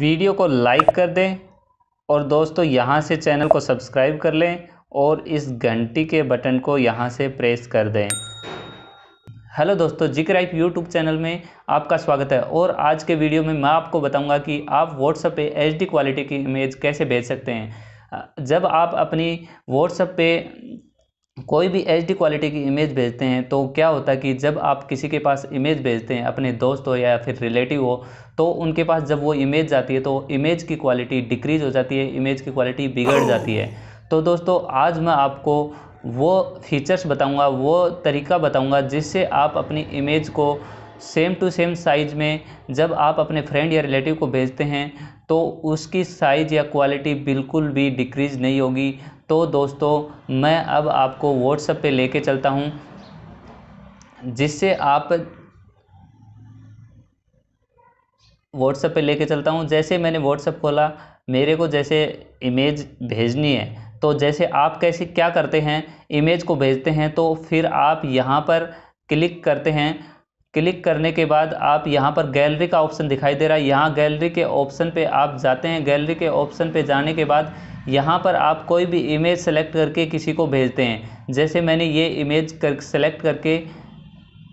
video को like कर दें और दोस्तों यहाँ से चैनल को सब्सक्राइब कर लें और इस घंटी के बटन को यहाँ से प्रेस कर दें हेलो दोस्तों जिक्र आइप यूट्यूब चैनल में आपका स्वागत है और आज के वीडियो में मैं आपको बताऊंगा कि आप व्हाट्सएप पे एच क्वालिटी की इमेज कैसे भेज सकते हैं जब आप अपनी व्हाट्सएप पे कोई भी एच डी क्वालिटी की इमेज भेजते हैं तो क्या होता है कि जब आप किसी के पास इमेज भेजते हैं अपने दोस्त हो या फिर रिलेटिव हो तो उनके पास जब वो इमेज जाती है तो इमेज की क्वालिटी डिक्रीज हो जाती है इमेज की क्वालिटी बिगड़ जाती है तो दोस्तों आज मैं आपको वो फीचर्स बताऊंगा वो तरीका बताऊंगा जिससे आप अपनी इमेज को सेम टू सेम साइज़ में जब आप अपने फ्रेंड या रिलेटिव को भेजते हैं तो उसकी साइज़ या क्वालिटी बिल्कुल भी डिक्रीज नहीं होगी तो दोस्तों मैं अब आपको व्हाट्सएप पे लेके चलता हूँ जिससे आप व्हाट्सएप पे लेके चलता हूँ जैसे मैंने व्हाट्सएप खोला मेरे को जैसे इमेज भेजनी है तो जैसे आप कैसे क्या करते हैं इमेज को भेजते हैं तो फिर आप यहाँ पर क्लिक करते हैं क्लिक करने के बाद आप यहाँ पर गैलरी का ऑप्शन दिखाई दे रहा है यहाँ गैलरी के ऑप्शन पे आप जाते हैं गैलरी के ऑप्शन पे जाने के बाद यहाँ पर आप कोई भी इमेज सेलेक्ट करके किसी को भेजते हैं जैसे मैंने ये इमेज कर सेलेक्ट करके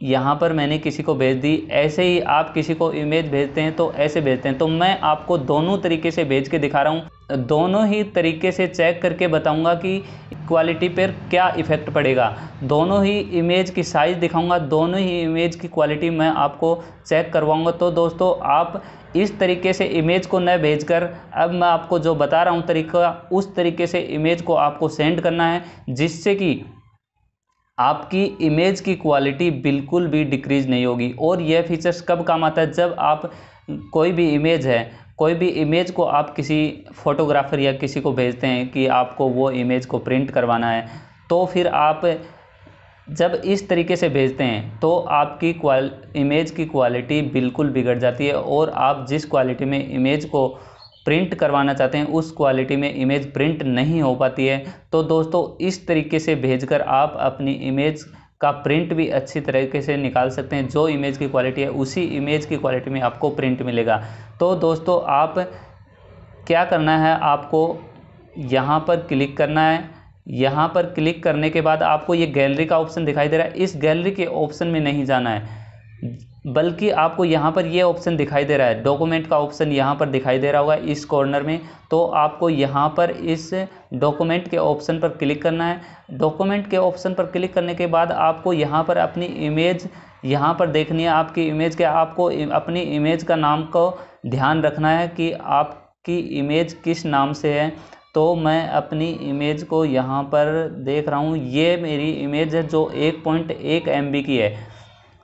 यहाँ पर मैंने किसी को भेज दी ऐसे ही आप किसी को इमेज भेजते हैं तो ऐसे भेजते हैं तो मैं आपको दोनों तरीके से भेज के दिखा रहा हूँ दोनों ही तरीके से चेक करके बताऊँगा कि क्वालिटी पर क्या इफ़ेक्ट पड़ेगा दोनों ही इमेज की साइज़ दिखाऊंगा दोनों ही इमेज की क्वालिटी मैं आपको चेक करवाऊंगा तो दोस्तों आप इस तरीके से इमेज को न भेजकर अब मैं आपको जो बता रहा हूँ तरीका उस तरीके से इमेज को आपको सेंड करना है जिससे कि आपकी इमेज की क्वालिटी बिल्कुल भी डिक्रीज नहीं होगी और यह फीचर्स कब काम आता है जब आप कोई भी इमेज है कोई भी इमेज को आप किसी फ़ोटोग्राफ़र या किसी को भेजते हैं कि आपको वो इमेज को प्रिंट करवाना है तो फिर आप जब इस तरीके से भेजते हैं तो आपकी क्वाल इमेज की क्वालिटी बिल्कुल बिगड़ जाती है और आप जिस क्वालिटी में इमेज को प्रिंट करवाना चाहते हैं उस क्वालिटी में इमेज प्रिंट नहीं हो पाती है तो दोस्तों इस तरीके से भेजकर आप अपनी इमेज का प्रिंट भी अच्छी तरीके से निकाल सकते हैं जो इमेज की क्वालिटी है उसी इमेज की क्वालिटी में आपको प्रिंट मिलेगा तो दोस्तों आप क्या करना है आपको यहाँ पर क्लिक करना है यहाँ पर क्लिक करने के बाद आपको ये गैलरी का ऑप्शन दिखाई दे रहा है इस गैलरी के ऑप्शन में नहीं जाना है बल्कि आपको यहाँ पर ये ऑप्शन दिखाई दे रहा है डॉक्यूमेंट का ऑप्शन यहाँ पर दिखाई दे रहा होगा इस कॉर्नर में तो आपको यहाँ पर इस डॉक्यूमेंट के ऑप्शन पर क्लिक करना है डॉक्यूमेंट के ऑप्शन पर क्लिक करने के बाद आपको यहाँ पर अपनी इमेज यहाँ पर देखनी है आपकी इमेज के आपको अपनी इमेज का नाम को ध्यान रखना है कि आपकी इमेज किस नाम से है तो मैं अपनी इमेज को यहाँ पर देख रहा हूँ ये मेरी इमेज है जो एक पॉइंट एक एम की है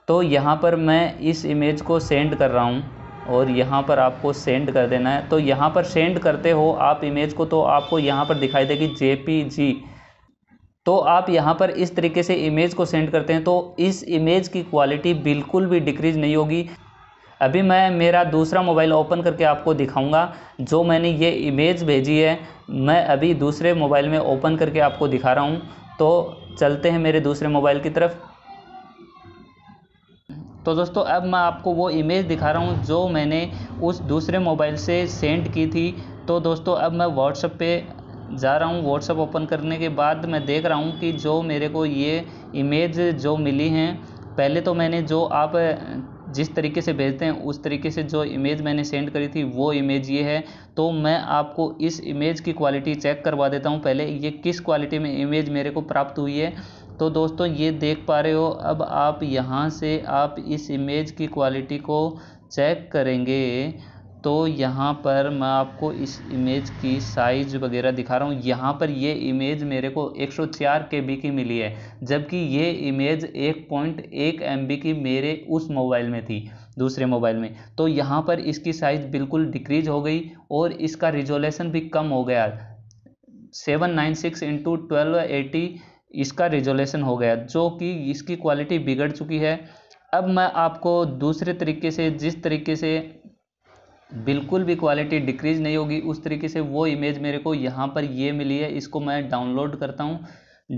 तो यहाँ पर मैं इस इमेज को सेंड कर रहा हूँ और यहाँ पर आपको सेंड कर देना है तो यहाँ पर सेंड करते हो आप इमेज को तो आपको यहाँ पर दिखाई देगी जे तो आप यहाँ पर इस तरीके से इमेज को सेंड करते हैं तो इस इमेज की क्वालिटी बिल्कुल भी डिक्रीज नहीं होगी अभी मैं मेरा दूसरा मोबाइल ओपन करके आपको दिखाऊंगा जो मैंने ये इमेज भेजी है मैं अभी दूसरे मोबाइल में ओपन करके आपको दिखा रहा हूँ तो चलते हैं मेरे दूसरे मोबाइल की तरफ तो दोस्तों अब मैं आपको वो इमेज दिखा रहा हूँ जो मैंने उस दूसरे मोबाइल से सेंड की थी तो दोस्तों अब मैं व्हाट्सअप पे जा रहा हूँ व्हाट्सअप ओपन करने के बाद मैं देख रहा हूँ कि जो मेरे को ये इमेज जो मिली हैं पहले तो मैंने जो आप जिस तरीके से भेजते हैं उस तरीके से जो इमेज मैंने सेंड करी थी वो इमेज ये है तो मैं आपको इस इमेज की क्वालिटी चेक करवा देता हूँ पहले ये किस क्वालिटी में इमेज मेरे को प्राप्त हुई है तो दोस्तों ये देख पा रहे हो अब आप यहाँ से आप इस इमेज की क्वालिटी को चेक करेंगे तो यहाँ पर मैं आपको इस इमेज की साइज़ वगैरह दिखा रहा हूँ यहाँ पर ये इमेज मेरे को 104 बी की मिली है जबकि ये इमेज 1.1 बी की मेरे उस मोबाइल में थी दूसरे मोबाइल में तो यहाँ पर इसकी साइज़ बिल्कुल डिक्रीज हो गई और इसका रिजोलेशन भी कम हो गया seven nine six into twelve eighty इसका रिजोल्यूशन हो गया जो कि इसकी क्वालिटी बिगड़ चुकी है अब मैं आपको दूसरे तरीके से जिस तरीके से बिल्कुल भी क्वालिटी डिक्रीज नहीं होगी उस तरीके से वो इमेज मेरे को यहाँ पर ये मिली है इसको मैं डाउनलोड करता हूँ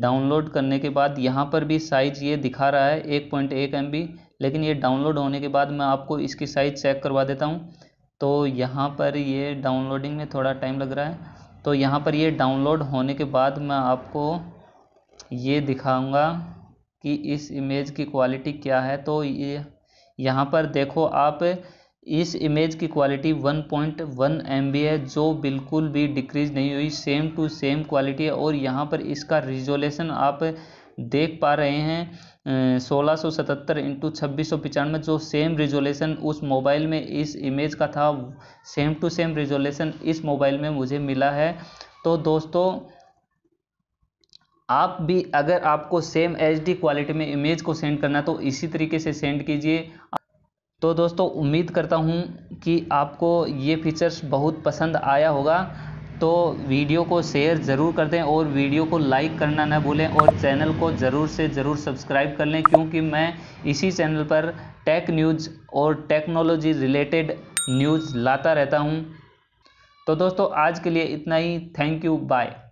डाउनलोड करने के बाद यहाँ पर भी साइज़ ये दिखा रहा है एक पॉइंट एक एम बी लेकिन ये डाउनलोड होने के बाद मैं आपको इसकी साइज़ चेक करवा देता हूँ तो यहाँ पर ये डाउनलोडिंग में थोड़ा टाइम लग रहा है तो यहाँ पर ये डाउनलोड होने के बाद मैं आपको ये दिखाऊँगा कि इस इमेज की क्वालिटी क्या है तो ये यहाँ पर देखो आप इस इमेज की क्वालिटी 1.1 एम है जो बिल्कुल भी डिक्रीज नहीं हुई सेम टू सेम क्वालिटी है और यहाँ पर इसका रिजोलेशन आप देख पा रहे हैं सोलह सौ सतहत्तर इंटू छब्बीस सौ पचानवे जो सेम रिजोलेशन उस मोबाइल में इस इमेज का था सेम टू सेम रिजोलेशन इस मोबाइल में मुझे मिला है तो दोस्तों आप भी अगर आपको सेम एच क्वालिटी में इमेज को सेंड करना तो इसी तरीके से सेंड कीजिए तो दोस्तों उम्मीद करता हूँ कि आपको ये फीचर्स बहुत पसंद आया होगा तो वीडियो को शेयर ज़रूर कर दें और वीडियो को लाइक करना ना भूलें और चैनल को ज़रूर से ज़रूर सब्सक्राइब कर लें क्योंकि मैं इसी चैनल पर टेक न्यूज़ और टेक्नोलॉजी रिलेटेड न्यूज़ लाता रहता हूँ तो दोस्तों आज के लिए इतना ही थैंक यू बाय